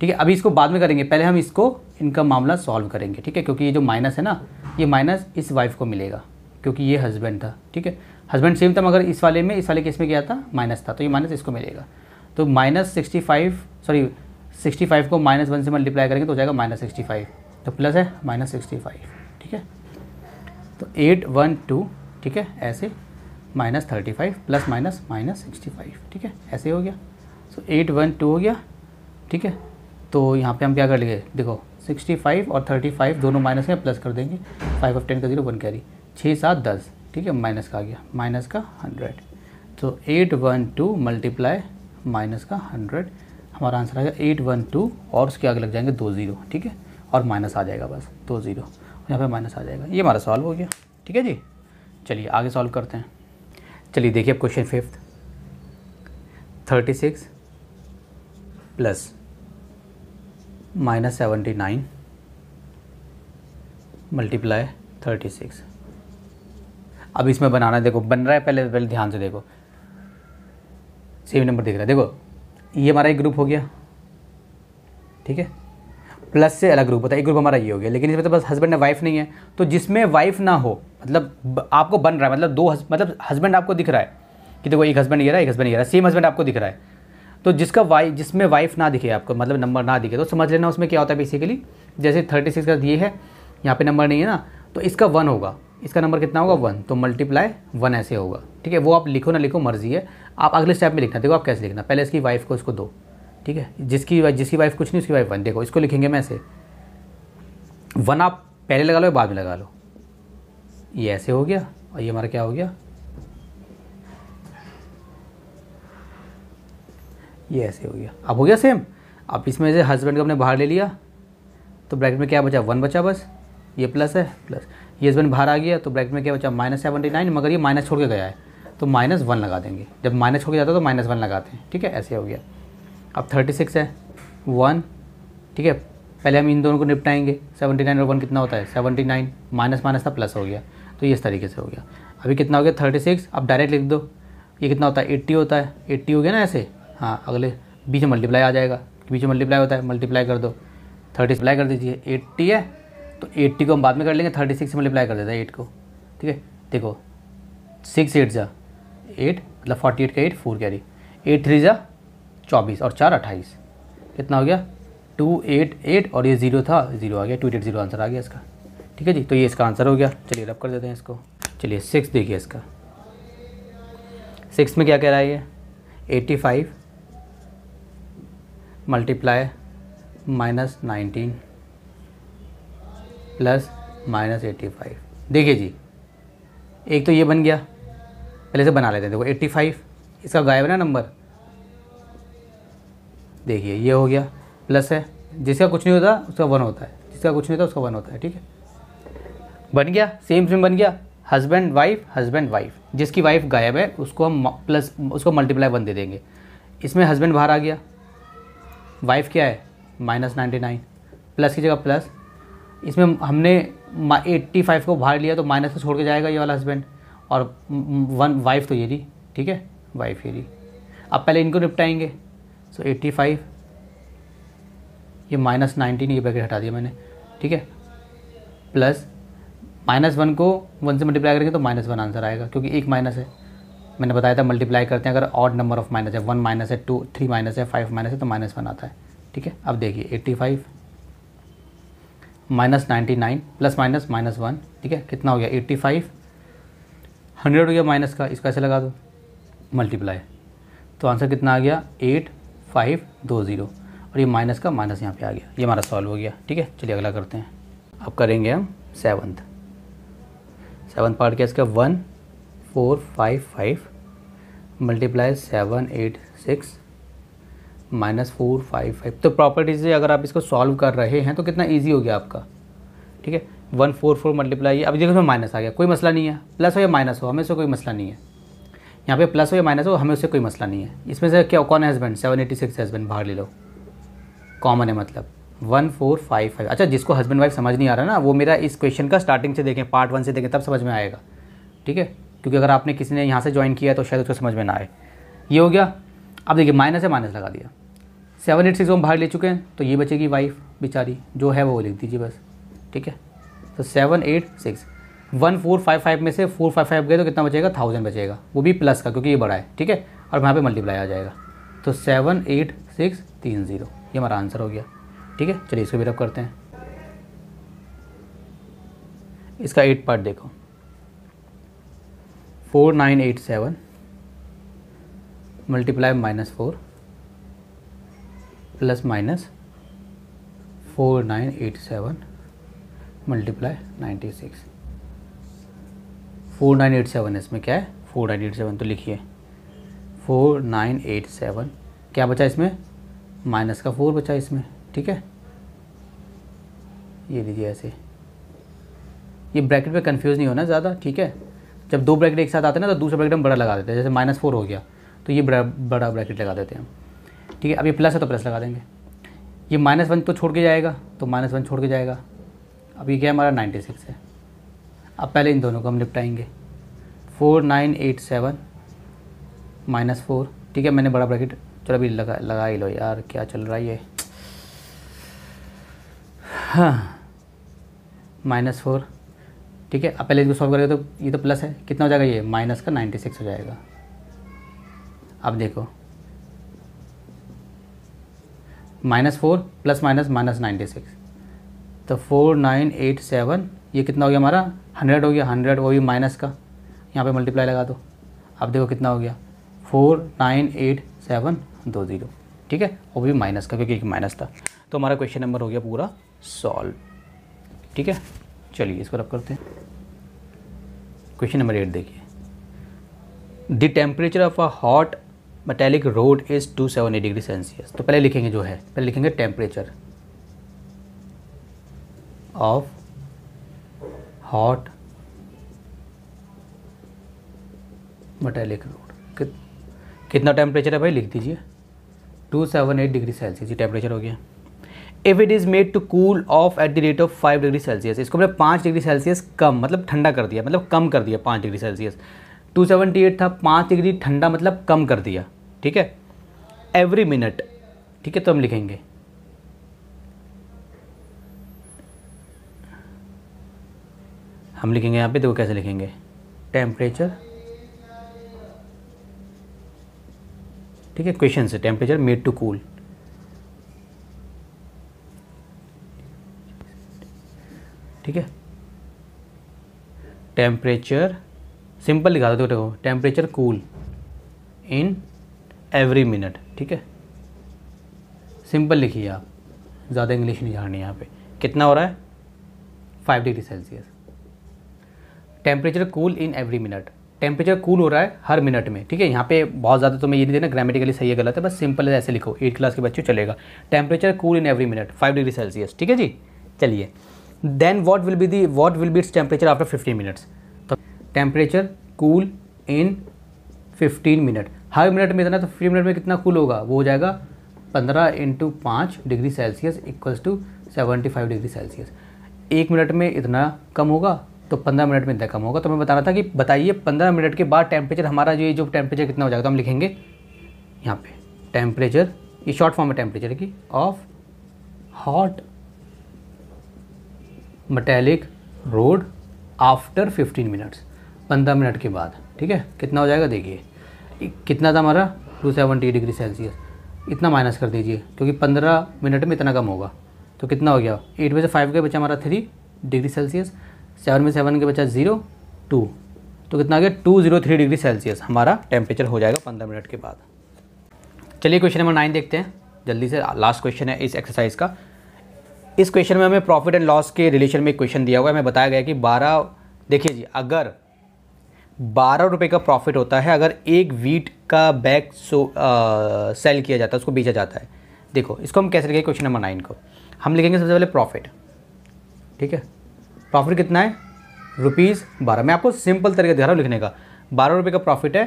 ठीक है अभी इसको बाद में करेंगे पहले हम इसको इनका मामला सॉल्व करेंगे ठीक है क्योंकि ये जो माइनस है ना ये माइनस इस वाइफ को मिलेगा क्योंकि ये हस्बैंड था ठीक है हस्बैंड सेम था मगर इस वाले में इस वाले केस में क्या था माइनस था तो ये माइनस इसको मिलेगा तो minus sixty five sorry sixty five को माइनस वन से मल्टीप्लाई करेंगे तो हो जाएगा माइनस सिक्सटी फाइव तो प्लस है माइनस सिक्सटी फाइव ठीक है तो एट वन टू ठीक है ऐसे minus thirty five plus minus minus sixty five ठीक है ऐसे हो गया सो एट वन टू हो गया ठीक है तो यहाँ पे हम क्या कर लेंगे देखो सिक्सटी फाइव और थर्टी फाइव दोनों माइनस में प्लस कर देंगे फाइव ऑफ टेन का जीरो वन कैरी छः सात दस ठीक है माइनस का आ गया माइनस का हंड्रेड तो eight one two multiply minus का हंड्रेड हमारा आंसर आएगा एट वन टू और उसके आगे लग जाएंगे दो ज़ीरो ठीक है और माइनस आ जाएगा बस दो ज़ीरो यहाँ पे माइनस आ जाएगा ये हमारा सॉल्व हो गया ठीक है जी चलिए आगे सॉल्व करते हैं चलिए देखिए अब question fifth thirty six plus minus seventy nine multiply thirty six अब इसमें बनाना है देखो बन रहा है पहले पहले ध्यान से देखो सेम नंबर दिख रहा है देखो ये हमारा एक ग्रुप हो गया ठीक है प्लस से अलग ग्रुप होता है एक ग्रुप हमारा ये हो गया लेकिन इसमें तो बस हस्बैंड वाइफ नहीं है तो जिसमें वाइफ ना हो मतलब आपको बन रहा है मतलब दो हस, मतलब हस्बैंड आपको दिख रहा है कि देखो एक हस्बैंड ये रहा है एक हस्बैंड ये रहा है सेम हस्बैंड आपको दिख रहा है तो जिसका वाइफ जिसमें वाइफ ना दिखे आपको मतलब नंबर ना दिखे तो समझ लेना उसमें क्या होता है बेसिकली जैसे थर्टी सिक्स का ये है यहाँ पे नंबर नहीं है ना तो इसका वन होगा इसका नंबर कितना होगा वन तो मल्टीप्लाई वन ऐसे होगा ठीक है वो आप लिखो ना लिखो मर्जी है आप अगले स्टेप में लिखना देखो आप कैसे लिखना पहले इसकी वाइफ को इसको दो ठीक है जिसकी जिसकी वाइफ कुछ नहीं उसकी वाइफ वन देखो इसको लिखेंगे मैं ऐसे वन आप पहले लगा लो या बाद में लगा लो ये ऐसे हो गया और ये हमारा क्या हो गया ये ऐसे हो गया अब हो गया सेम अब इसमें से हस्बैंड को अपने बाहर ले लिया तो ब्रैकेट में क्या बचा वन बचा बस ये प्लस है प्लस ये एस बाहर आ गया तो ब्रैकेट में क्या बचा माइनस सेवेंटी नाइन मगर ये माइनस छोड़ के गया है तो माइनस वन लगा देंगे जब माइनस छोड़ के जाता है तो माइनस वन लगाते हैं ठीक है ऐसे हो गया अब थर्टी सिक्स है वन ठीक है पहले हम इन दोनों को निपटाएंगे सेवेंटी नाइन और वन कितना होता है सेवेंटी नाइन माइनस माइनस था प्लस हो गया तो ये इस तरीके से हो गया अभी कितना हो गया थर्टी सिक्स अब डायरेक्ट लिख दो ये कितना होता है एट्टी होता है एट्टी हो गया ना ऐसे हाँ अगले बीच में मल्टीप्लाई आ जाएगा बीच में मल्टीप्लाई होता है मल्टीप्लाई कर दो थर्टी सप्लाई कर दीजिए एट्टी है तो एट्टी को हम बाद में कर लेंगे थर्टी सिक्स मल्टीप्लाई कर देते हैं एट को ठीक है देखो सिक्स एट जा एट मतलब फोर्टी एट का eight four carry eight three जा चौबीस और चार अट्ठाईस कितना हो गया टू एट एट और ये ज़ीरो था ज़ीरो आ गया टू एट ज़ीरो आंसर आ गया इसका ठीक है जी तो ये इसका आंसर हो गया चलिए रब कर देते हैं इसको चलिए सिक्स देखिए इसका सिक्स में क्या कह रहा है ये eighty five multiply minus nineteen plus minus eighty five देखिए जी एक तो ये बन गया पहले से बना लेते हैं देखो एट्टी फाइव इसका गायब ना नंबर देखिए ये हो गया प्लस है जिसका कुछ नहीं होता उसका वन होता है जिसका कुछ नहीं होता उसका वन होता है ठीक है बन गया सेम सेम बन गया हस्बैंड वाइफ हस्बैंड वाइफ जिसकी वाइफ गायब है उसको हम प्लस उसको मल्टीप्लाई वन दे देंगे इसमें हस्बैंड बाहर आ गया वाइफ क्या है माइनस नाइन्टी नाइन प्लस की जगह प्लस इसमें हमने एट्टी फाइव को बाहर लिया तो माइनस को छोड़ के जाएगा ये वाला हस्बैंड और वन वाइफ तो ये रही ठीक है वाइफ ये रही अब पहले इनको निपटाएंगे सो एट्टी फाइव ये माइनस नाइनटीन ये बैकेट हटा दिया मैंने ठीक है प्लस माइनस वन को वन से मल्टीप्लाई करेंगे तो माइनस वन आंसर आएगा क्योंकि एक माइनस है मैंने बताया था मल्टीप्लाई करते हैं अगर ऑड नंबर ऑफ माइनस है वन माइनस है टू थ्री माइनस है फाइव माइनस है तो माइनस वन आता है ठीक है अब देखिए eighty five minus ninety nine plus minus minus one ठीक है कितना हो गया एट्टी फाइव हंड्रेड हो गया माइनस का इसको ऐसे लगा दो मल्टीप्लाई तो आंसर कितना आ गया एट फाइव दो ज़ीरो और ये माइनस का माइनस यहाँ पे आ गया ये हमारा सॉल्व हो गया ठीक है चलिए अगला करते हैं अब करेंगे हम सेवन्थ सेवन्थ पार्ट क्या इसका one four five five multiply seven eight six minus four five five तो प्रॉपर्टी से अगर आप इसको सॉल्व कर रहे हैं तो कितना ईजी हो गया आपका ठीक है वन फोर फोर मल्टीप्लाई अब देखो उसमें माइनस आ गया कोई मसला नहीं है प्लस हो या माइनस हो हमें से कोई मसला नहीं है यहाँ पे प्लस हो या माइनस हो हमें उससे कोई मसला नहीं है इसमें से क्या कौन है husband seven eighty six husband बाहर ले लो कॉमन है मतलब वन फोर फाइव फाइव अच्छा जिसको हस्बैंड वाइफ समझ नहीं आ रहा ना वो मेरा इस क्वेश्चन का स्टार्टिंग से देखें पार्ट वन से देखें तब समझ में आएगा ठीक है क्योंकि अगर आपने किसी ने यहाँ से ज्वाइन किया तो शायद उसको समझ में ना आए ये हो गया अब देखिए माइनस है माइनस लगा दिया सेवन एट सिक्स को हम बाहर ले चुके हैं तो ये बचेगी वाइफ बेचारी जो है वो लिख दीजिए बस ठीक है तो seven eight six one four five five में से फोर फाइव फाइव गए तो कितना बचेगा थाउजेंड बचेगा वो भी प्लस का क्योंकि ये बड़ा है ठीक है और वहाँ पे मल्टीप्लाई आ जाएगा तो सेवन एट सिक्स तीन ज़ीरो ये हमारा आंसर हो गया ठीक है चलिए इसको भी रब करते हैं इसका एट पार्ट देखो four nine eight seven multiply minus four plus minus four nine eight seven multiply ninety six four nine eight seven इसमें क्या है फोर नाइन एट सेवन तो लिखिए फोर नाइन एट सेवन क्या बचा इसमें माइनस का फोर बचा इसमें ठीक है ये लीजिए ऐसे ये ब्रैकेट पे कंफ्यूज नहीं होना ज़्यादा ठीक है जब दो ब्रैकेट एक साथ आते हैं ना तो दूसरा ब्रैकेट हम बड़ा लगा देते हैं जैसे माइनस फोर हो गया तो ये बड़ा बड़ा ब्रैकेट लगा देते हैं हम ठीक है अब ये प्लस है तो प्लस लगा देंगे ये माइनस वन तो छोड़ के जाएगा तो माइनस वन छोड़ के जाएगा अब ये क्या हमारा नाइन्टी सिक्स है अब पहले इन दोनों को हम निपटाएंगे four nine eight seven minus four ठीक है मैंने बड़ा ब्रैकेट चलो अभी लगा लगा ही लो यार क्या चल रहा है ये हाँ माइनस फोर ठीक है अब पहले इसको सॉल्व करेंगे तो ये तो प्लस है कितना हो जाएगा ये माइनस का नाइन्टी सिक्स हो जाएगा अब देखो minus four plus minus minus ninety six तो फोर नाइन एट सेवन ये कितना हो गया हमारा हंड्रेड हो गया हंड्रेड वो भी माइनस का यहाँ पे मल्टीप्लाई लगा दो अब देखो कितना हो गया फोर नाइन एट सेवन दो ज़ीरो ठीक है वो भी माइनस का क्योंकि एक माइनस था तो हमारा क्वेश्चन नंबर हो गया पूरा सॉल्व ठीक है चलिए इसको रब करते हैं क्वेश्चन नंबर एट देखिए the temperature of a hot metallic road is two seventy degree Celsius तो पहले लिखेंगे जो है पहले लिखेंगे temperature of hot metallic road कितना टेम्परेचर है भाई लिख दीजिए two seven eight degree Celsius ये टेम्परेचर हो गया if it is made to cool off at the rate of five degree Celsius इसको मैंने पाँच डिग्री सेल्सियस कम मतलब ठंडा कर दिया मतलब कम कर दिया पाँच degree Celsius two seventy eight था पाँच डिग्री ठंडा मतलब कम कर दिया ठीक है एवरी मिनट ठीक है तो हम लिखेंगे हम लिखेंगे यहाँ पे देखो कैसे लिखेंगे टेम्परेचर ठीक है क्वेश्चन से टेम्परेचर मेड टू कूल ठीक है टेम्परेचर सिंपल लिखा था देखो देखो temperature cool in every minute ठीक है सिंपल लिखिए आप ज़्यादा इंग्लिश नहीं जाननी यहाँ पे कितना हो रहा है five degree Celsius temperature cool in every minute temperature cool हो रहा है हर मिनट में ठीक है यहाँ पे बहुत ज़्यादा तो मैं ये नहीं देना ग्रामेटिकली सही है गलत है बस सिंपल ऐसे लिखो एट क्लास के बच्चों चलेगा temperature cool in every minute five degree Celsius ठीक है जी चलिए then what will be the what will be its temperature after fifteen minutes temperature cool in 15 minute हर मिनट में इतना तो फिफ्टी मिनट में कितना कूल होगा वो हो जाएगा 15 इंटू पाँच degree Celsius equals to 75 degree Celsius एक मिनट में इतना कम होगा तो पंद्रह मिनट में इतना कम होगा तो मैं बता रहा था कि बताइए पंद्रह मिनट के बाद टेम्परेचर हमारा ये जो टेम्परेचर कितना हो जाएगा तो हम लिखेंगे यहाँ पे टेम्परेचर ये शॉर्ट फॉर्म है टेम्परेचर की of hot metallic road after 15 minutes पंद्रह मिनट के बाद ठीक है कितना हो जाएगा देखिए कितना था हमारा टू सेवेंटी डिग्री सेल्सियस इतना माइनस कर दीजिए क्योंकि पंद्रह मिनट में इतना कम होगा तो कितना हो गया एट में से फाइव के बचा हमारा थ्री डिग्री सेल्सियस सेवन में सेवन के बचा ज़ीरो टू तो कितना आ गया two zero three degree Celsius हमारा टेम्परेचर हो जाएगा पंद्रह मिनट के बाद चलिए क्वेश्चन नंबर नाइन देखते हैं जल्दी से लास्ट क्वेश्चन है इस एक्सरसाइज का इस क्वेश्चन में हमें प्रॉफिट एंड लॉस के रिलेशन में एक क्वेश्चन दिया हुआ है हमें बताया गया कि बारह देखिए जी अगर बारह रुपये का प्रॉफिट होता है अगर एक वीट का बैग सो आ, सेल किया जाता है उसको बेचा जाता है देखो इसको हम कैसे लिखेंगे क्वेश्चन नंबर नाइन को हम लिखेंगे सबसे पहले प्रॉफिट ठीक है प्रॉफिट कितना है रुपीज़ बारह मैं आपको सिंपल तरीके दिखा रहा हूँ लिखने का बारह रुपये का प्रॉफिट है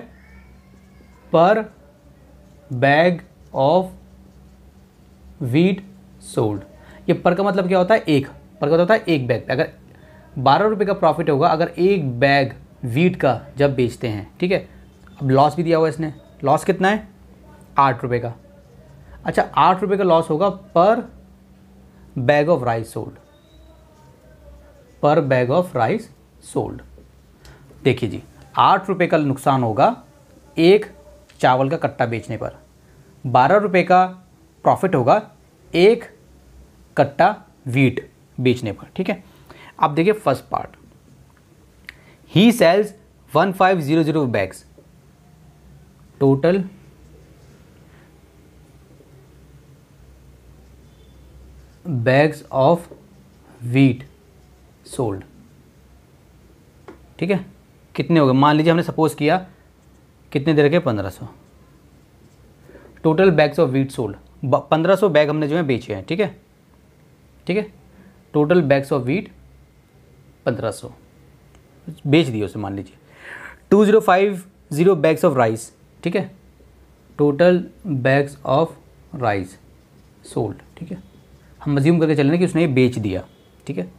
पर बैग ऑफ वीट सोल्ड ये पर का मतलब क्या होता है एक पर का मतलब होता है एक बैग अगर बारह रुपये का प्रॉफिट होगा अगर एक बैग वीट का जब बेचते हैं ठीक है अब लॉस भी दिया हुआ इसने लॉस कितना है आठ रुपये का अच्छा आठ रुपये का लॉस होगा per bag of rice sold per bag of rice sold देखिए जी आठ रुपये का नुकसान होगा एक चावल का कट्टा बेचने पर बारह रुपये का प्रॉफिट होगा एक कट्टा वीट बेचने पर ठीक है आप देखिए फर्स्ट पार्ट ही sells one five zero zero bags total bags of wheat sold ठीक है कितने हो गए मान लीजिए हमने सपोज किया कितने देर के पंद्रह सौ total bags of wheat sold पंद्रह सौ बैग हमने जो है बेचे हैं ठीक है ठीक है टोटल बैग्स ऑफ वीट पंद्रह सौ बेच दिए उसे मान लीजिए two zero five zero bags of rice ठीक है total bags of rice sold ठीक है हम मज्यूम करके चले ना कि उसने ये बेच दिया ठीक है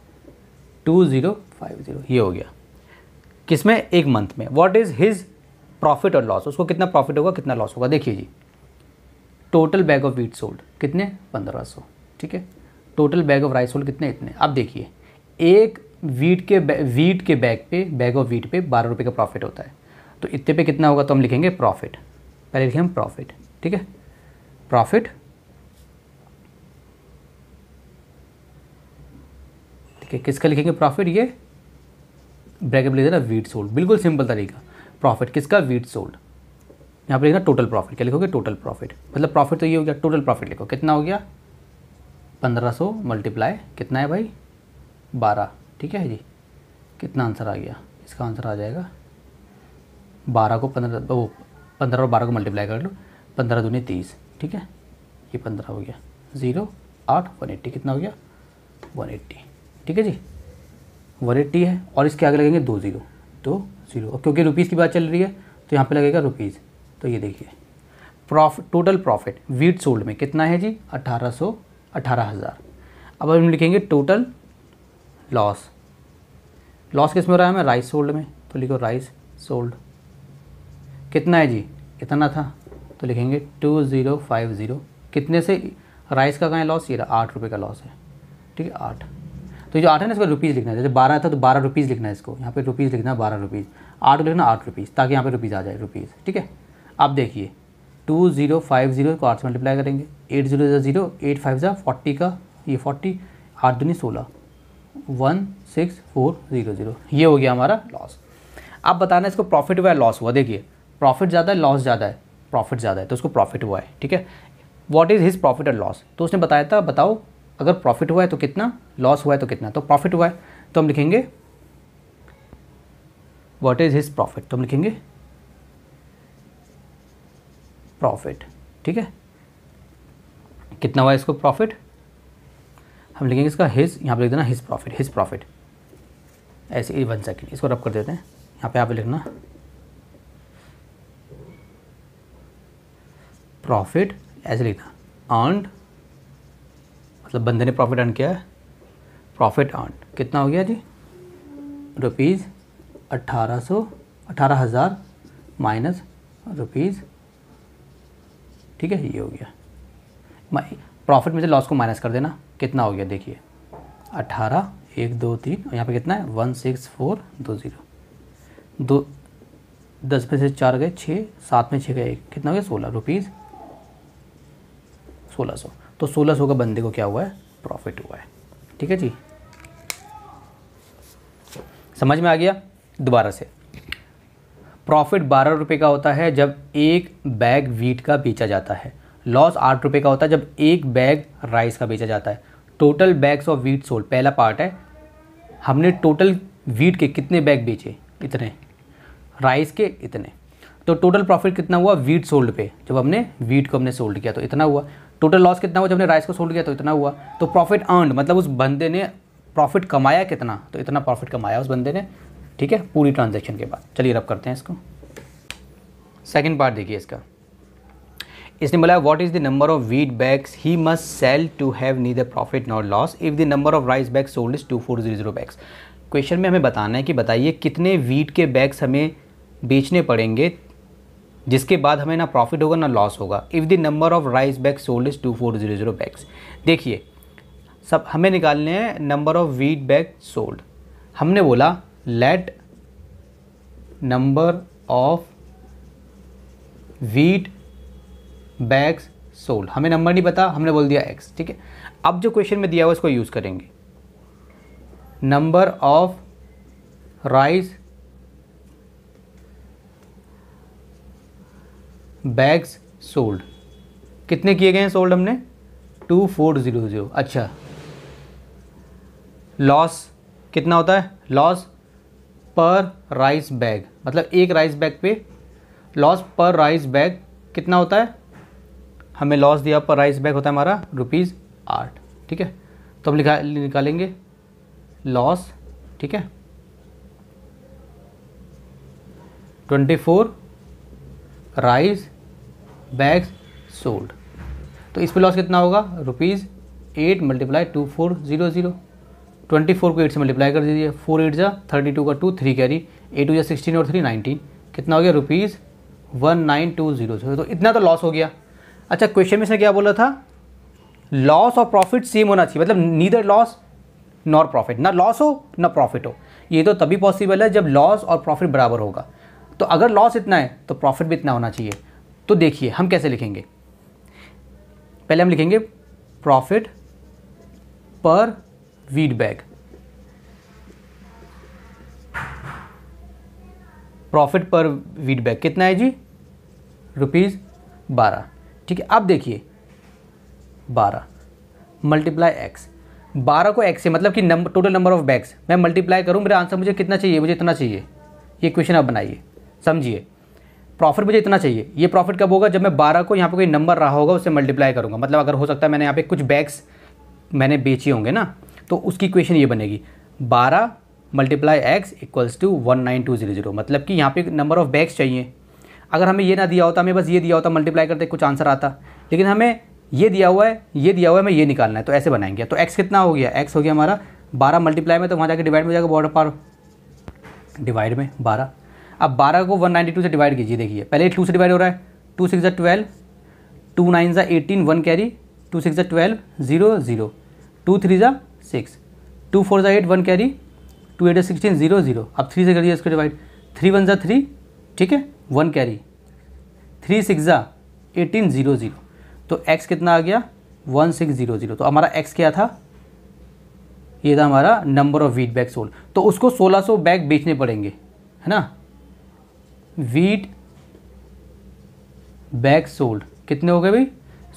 टू ज़ीरो फाइव ज़ीरो ये हो गया किस में एक मंथ में वॉट इज़ हिज प्रॉफिट और लॉस उसको कितना प्रॉफिट होगा कितना लॉस होगा देखिए जी total bag of wheat sold कितने पंद्रह सौ ठीक है total bag of rice sold कितने इतने अब देखिए एक वीट के वीट के बैग पे बैग ऑफ वीट पे बारह रुपये का प्रॉफिट होता है तो इतने पे कितना होगा तो हम लिखेंगे प्रॉफिट पहले लिखें हम प्रॉफिट ठीक है प्रॉफिट ठीक है किसका लिखेंगे प्रॉफिट ये ब्रैकेट लिख देना वीट सोल्ड बिल्कुल सिंपल तरीका प्रॉफिट किसका वीट सोल्ड यहाँ पर लिखना टोटल प्रॉफिट क्या लिखोगे टोटल प्रॉफिट मतलब प्रॉफिट तो ये हो गया टोटल प्रॉफिट लिखो कितना हो गया पंद्रह सौ मल्टीप्लाई कितना है भाई बारह ठीक है जी कितना आंसर आ गया इसका आंसर आ जाएगा बारह को पंद्रह वो पंद्रह और बारह को मल्टीप्लाई कर लो पंद्रह दूनी तीस ठीक है ये पंद्रह हो गया ज़ीरो आठ वन एट्टी कितना हो गया वन एट्टी ठीक है जी वन एट्टी है और इसके आगे लगेंगे दो ज़ीरो दो ज़ीरो और क्योंकि रुपीज़ की बात चल रही है तो यहाँ पे लगेगा रुपीज़ तो ये देखिए प्रॉफ टोटल प्रॉफिट वीट सोल्ड में कितना है जी अठारह सौ अठारह हज़ार अब हम लिखेंगे टोटल लॉस लॉस किस में हो रहा है हमें राइस सोल्ड में तो लिखो राइस सोल्ड कितना है जी इतना था तो लिखेंगे टू ज़ीरो फाइव ज़ीरो कितने से राइस का कहाँ लॉस ये आठ रुपये का लॉस है ठीक है आठ तो जो आठ है ना इसको रुपीज़ लिखना है जैसे बारह था तो बारह रुपीज़ लिखना है इसको यहाँ पे रुपीज़ लिखना है बारह रुपीज़ आठ लिखना आठ रुपीज़ ताकि यहाँ पे रुपीज़ आ जाए रुपीज़ ठीक है आप देखिए टू ज़ीरो फाइव ज़ीरो को आठ से मल्टीप्लाई करेंगे eight zero zero eight five ज़ा फोर्टी का ये फोर्टी आठ दूनी सोलह one six four zero zero ये हो गया हमारा लॉस आप बताना इसको प्रॉफिट हुआ है लॉस हुआ देखिए प्रॉफिट ज़्यादा है लॉस ज़्यादा है प्रॉफिट ज़्यादा है तो उसको प्रॉफिट हुआ है ठीक है वॉट इज़ हिज प्रॉफिट और लॉस तो उसने बताया था बताओ अगर प्रॉफिट हुआ है तो कितना लॉस हुआ है तो कितना तो प्रॉफिट हुआ है तो हम लिखेंगे वॉट इज़ हिज प्रॉफिट तो हम लिखेंगे प्रॉफिट ठीक है कितना हुआ इसको प्रॉफिट हम लिखेंगे इसका हिज यहाँ पे लिख देना हिज प्रॉफिट हिज प्रॉफिट ऐसे ही वन सेकेंड इसको रब कर देते हैं यहाँ पे आप लिखना प्रॉफिट ऐसे लिखना अर्नड मतलब बंदे ने प्रॉफिट अर्न किया है प्रॉफिट अर्न कितना हो गया जी रुपीज़ अट्ठारह सौ अट्ठारह हज़ार माइनस रुपीज़ ठीक है ये हो गया प्रॉफिट में से लॉस को माइनस कर देना कितना हो गया देखिए अट्ठारह एक दो तीन यहाँ पे कितना है वन सिक्स फोर दो ज़ीरो दो दस में से चार गए छः सात में छः गए एक कितना हो गया सोलह रुपीज़ सोलह सौ तो सोलह सौ का बंदे को क्या हुआ है प्रॉफिट हुआ है ठीक है जी समझ में आ गया दोबारा से प्रॉफिट बारह रुपये का होता है जब एक बैग वीट का बेचा जाता है लॉस आठ रुपये का होता है जब एक बैग राइस का बेचा जाता है total bags of wheat sold पहला पार्ट है हमने टोटल वीट के कितने बैग बेचे इतने राइस के इतने तो टोटल प्रॉफिट कितना हुआ वीट सोल्ड पे जब हमने वीट को हमने सोल्ड किया तो इतना हुआ टोटल लॉस कितना हुआ जब हमने राइस को सोल्ड किया तो इतना हुआ तो प्रॉफिट अर्नड मतलब उस बंदे ने प्रॉफिट कमाया कितना तो इतना प्रॉफिट कमाया उस बंदे ने ठीक है पूरी ट्रांजेक्शन के बाद चलिए रब करते हैं इसको सेकेंड पार्ट देखिए इसका इसने बोला what is the number of wheat bags he must sell to have नी the profit not loss if the number of rice bag sold is two four zero zero bags question में हमें बताना है कि बताइए कितने वीट के bags हमें बेचने पड़ेंगे जिसके बाद हमें ना प्रॉफिट होगा ना लॉस होगा if the number of rice bag sold is two four zero zero bags देखिए सब हमें निकालने हैं number of wheat bag sold हमने बोला let number of wheat bags sold हमें नंबर नहीं पता हमने बोल दिया एक्स ठीक है अब जो क्वेश्चन में दिया हुआ उसको यूज़ करेंगे number of rice bags sold कितने किए गए हैं सोल्ड हमने टू फोर ज़ीरो ज़ीरो अच्छा लॉस कितना होता है लॉस पर राइस बैग मतलब एक राइस बैग पे लॉस पर राइस बैग कितना होता है हमें लॉस दिया पर राइस बैक होता है हमारा रुपीज़ आठ ठीक है तो हम लिखा निकालेंगे लॉस ठीक है twenty four rice bags sold तो इस पर लॉस कितना होगा rupees eight multiply two four zero zero twenty four को एट से मल्टीप्लाई कर दीजिए फोर एट जा थर्टी टू का टू थ्री कैरी एट जा सिक्सटीन और थ्री नाइनटीन कितना हो गया rupees one nine two zero zero तो इतना तो लॉस हो गया अच्छा क्वेश्चन में इसने क्या बोला था लॉस और प्रॉफिट सेम होना चाहिए मतलब नीदर लॉस नॉर प्रॉफिट ना लॉस हो ना प्रॉफिट हो ये तो तभी पॉसिबल है जब लॉस और प्रॉफिट बराबर होगा तो अगर लॉस इतना है तो प्रॉफिट भी इतना होना चाहिए तो देखिए हम कैसे लिखेंगे पहले हम लिखेंगे प्रॉफिट पर वीड बैग प्रॉफिट पर वीडबैक बैग कितना है जी रुपीज़ बारह ठीक है अब देखिए बारह मल्टीप्लाई एक्स बारह को एक्स से मतलब कि number total number of bags मैं मल्टीप्लाई करूँ मेरा आंसर मुझे कितना चाहिए मुझे इतना चाहिए ये क्वेश्चन आप बनाइए समझिए प्रॉफिट मुझे इतना चाहिए ये प्रॉफिट कब होगा जब मैं बारह को यहाँ पर कोई नंबर रहा होगा उससे मल्टीप्लाई करूँगा मतलब अगर हो सकता है मैंने यहाँ पे कुछ बैग्स मैंने बेचे होंगे ना तो उसकी क्वेश्चन ये बनेगी बारह multiply X equals to one nine two zero zero मतलब कि यहाँ पे नंबर ऑफ़ बैग्स चाहिए अगर हमें ये ना दिया होता हमें बस ये दिया होता मल्टीप्लाई करते कुछ आंसर आता लेकिन हमें ये दिया हुआ है ये दिया हुआ है हमें ये निकालना है तो ऐसे बनाएंगे तो एक्स कितना हो गया एक्स हो गया हमारा बारह मल्टीप्लाई में तो वहाँ जाकर डिवाइड में जाकर बॉर्डर पार डिवाइड में बारह अब बारह को वन नाइन्टी टू से डिवाइड कीजिए देखिए पहले टू से डिवाइड हो रहा है टू सिक्स ज़ा ट्वेल्व टू नाइन ज़ा eighteen one carry two six जै twelve zero zero two three ज़ा सिक्स टू फोर जै eight one carry two eight sixteen zero zero अब थ्री से करिए इसको डिवाइड थ्री वन ज़ा थ्री ठीक है वन कैरी थ्री सिक्स ज़ा एटीन ज़ीरो ज़ीरो तो एक्स कितना आ गया वन सिक्स ज़ीरो ज़ीरो तो हमारा एक्स क्या था ये था हमारा number of wheat bag sold तो उसको सोलह सौ बैग बेचने पड़ेंगे है ना वीट बैग सोल्ड कितने हो गए भाई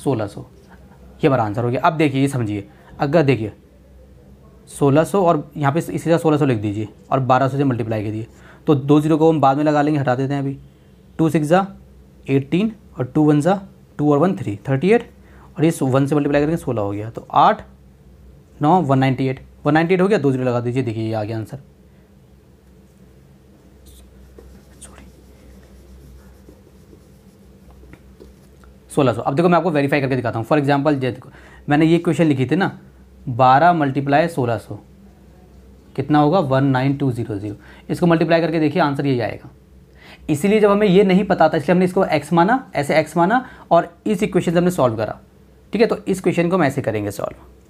सोलह सौ ये हमारा आंसर हो गया अब देखिए ये समझिए अगर देखिए सोलह सौ और यहाँ पे इसी तरह सोलह सौ लिख दीजिए और बारह सौ से मल्टीप्लाई कीजिए तो दो जीरो को हम बाद में लगा लेंगे हटा देते हैं अभी टू सिक्स ज़ा एटीन और टू वन ज़ा टू और वन थ्री थर्टी एट और इस वन से मल्टीप्लाई करेंगे सोलह हो गया तो आठ नौ one ninety eight one ninety eight हो गया दो जीरो लगा दीजिए देखिए ये आ गया आंसर सोलह सौ अब देखो मैं आपको वेरीफाई करके दिखाता हूँ फॉर एग्जाम्पल जैसे मैंने ये क्वेश्चन लिखी थी ना बारह मल्टीप्लाई सोलह सौ कितना होगा one nine two zero zero इसको मल्टीप्लाई करके देखिए आंसर यही आएगा इसीलिए जब हमें ये नहीं पता था इसलिए हमने इसको एक्स माना ऐसे एक्स माना और इस इक्वेशन से हमने सॉल्व करा ठीक है तो इस क्वेश्चन को हम ऐसे करेंगे सॉल्व